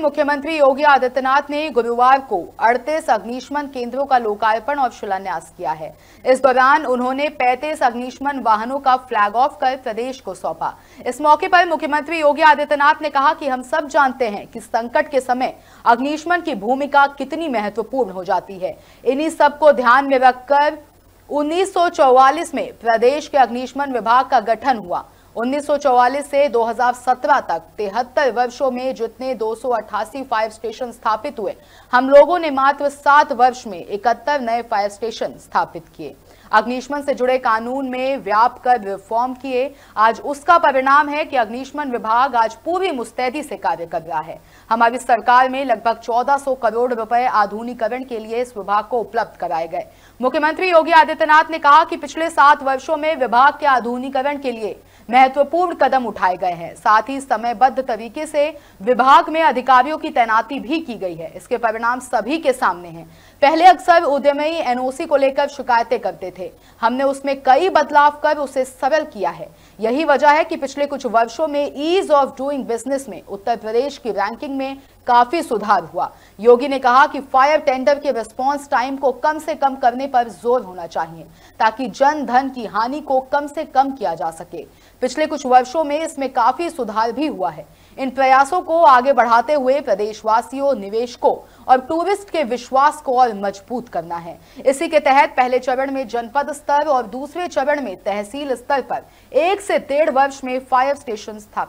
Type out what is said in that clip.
मुख्यमंत्री योगी आदित्यनाथ ने गुरुवार को 38 अग्निशमन केंद्रों का लोकार्पण और शिलान्यास किया है इस दौरान उन्होंने 35 अग्निशमन वाहनों का फ्लैग ऑफ कर प्रदेश को सौंपा इस मौके पर मुख्यमंत्री योगी आदित्यनाथ ने कहा कि हम सब जानते हैं कि संकट के समय अग्निशमन की भूमिका कितनी महत्वपूर्ण हो जाती है इन्हीं सब को ध्यान में रखकर उन्नीस में प्रदेश के अग्निशमन विभाग का गठन हुआ 1944 से 2017 तक तिहत्तर वर्षों में जितने 288 फायर स्टेशन स्थापित हुए हम लोगों ने मात्र सात वर्ष में इकहत्तर नए फायर स्टेशन स्थापित किए अग्निशमन से जुड़े कानून में व्याप कर रिफॉर्म किए आज उसका परिणाम है कि अग्निशमन विभाग आज पूरी मुस्तैदी से कार्य कर रहा है हमारी सरकार में लगभग 1400 करोड़ रुपए आधुनिकरण के लिए इस विभाग को उपलब्ध कराए गए मुख्यमंत्री योगी आदित्यनाथ ने कहा कि पिछले सात वर्षों में विभाग के आधुनिकरण के लिए महत्वपूर्ण कदम उठाए गए हैं साथ ही समयबद्ध तरीके से विभाग में अधिकारियों की तैनाती भी की गई है इसके परिणाम सभी के सामने हैं पहले अक्सर उद्यमी एनओसी को लेकर शिकायतें करते थे हमने उसमें कई बदलाव कर उसे सरल किया है यही वजह है कि पिछले कुछ वर्षों में ईज ऑफ डूइंग बिजनेस में उत्तर प्रदेश की रैंकिंग में काफी सुधार हुआ योगी ने कहा कि फायर टेंडर के रिस्पॉन्स टाइम को कम से कम करने पर जोर होना चाहिए ताकि जन धन की हानि को कम से कम किया जा सके पिछले कुछ वर्षों में इसमें काफी सुधार भी हुआ है इन प्रयासों को आगे बढ़ाते हुए प्रदेशवासियों निवेशकों और टूरिस्ट के विश्वास को और मजबूत करना है इसी के तहत पहले चरण में जनपद स्तर और दूसरे चरण में तहसील स्तर पर एक से डेढ़ वर्ष में फायर स्टेशन स्थापित